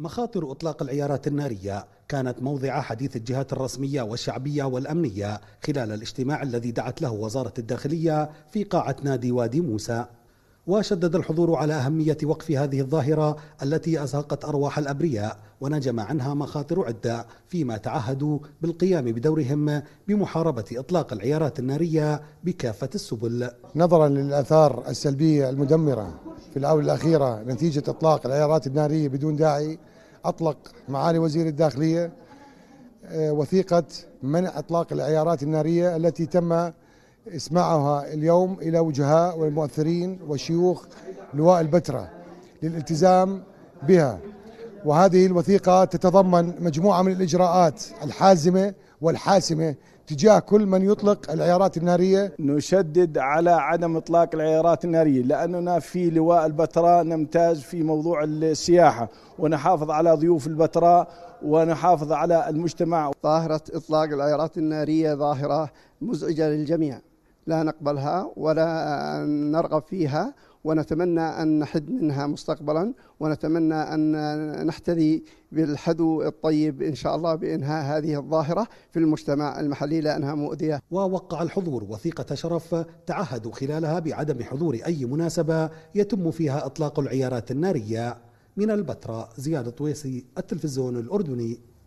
مخاطر اطلاق العيارات الناريه كانت موضع حديث الجهات الرسميه والشعبيه والامنيه خلال الاجتماع الذي دعت له وزاره الداخليه في قاعه نادي وادي موسى وشدد الحضور على اهميه وقف هذه الظاهره التي ازهقت ارواح الابرياء ونجم عنها مخاطر عده فيما تعهدوا بالقيام بدورهم بمحاربه اطلاق العيارات الناريه بكافه السبل. نظرا للاثار السلبيه المدمره في الاونه الاخيره نتيجه اطلاق العيارات الناريه بدون داعي أطلق معالي وزير الداخلية آه، وثيقة منع إطلاق العيارات النارية التي تم إسماعها اليوم إلى وجهاء والمؤثرين وشيوخ لواء البتراء للالتزام بها وهذه الوثيقة تتضمن مجموعة من الإجراءات الحازمة والحاسمة تجاه كل من يطلق العيارات النارية نشدد على عدم إطلاق العيارات النارية لأننا في لواء البتراء نمتاز في موضوع السياحة ونحافظ على ضيوف البتراء ونحافظ على المجتمع ظاهرة إطلاق العيارات النارية ظاهرة مزعجة للجميع لا نقبلها ولا نرغب فيها ونتمنى أن نحد منها مستقبلا ونتمنى أن نحتذي بالحذو الطيب إن شاء الله بإنهاء هذه الظاهرة في المجتمع المحلي لأنها مؤذية ووقع الحضور وثيقة شرف تعهدوا خلالها بعدم حضور أي مناسبة يتم فيها إطلاق العيارات النارية من البتراء زياد الطويسي التلفزيون الأردني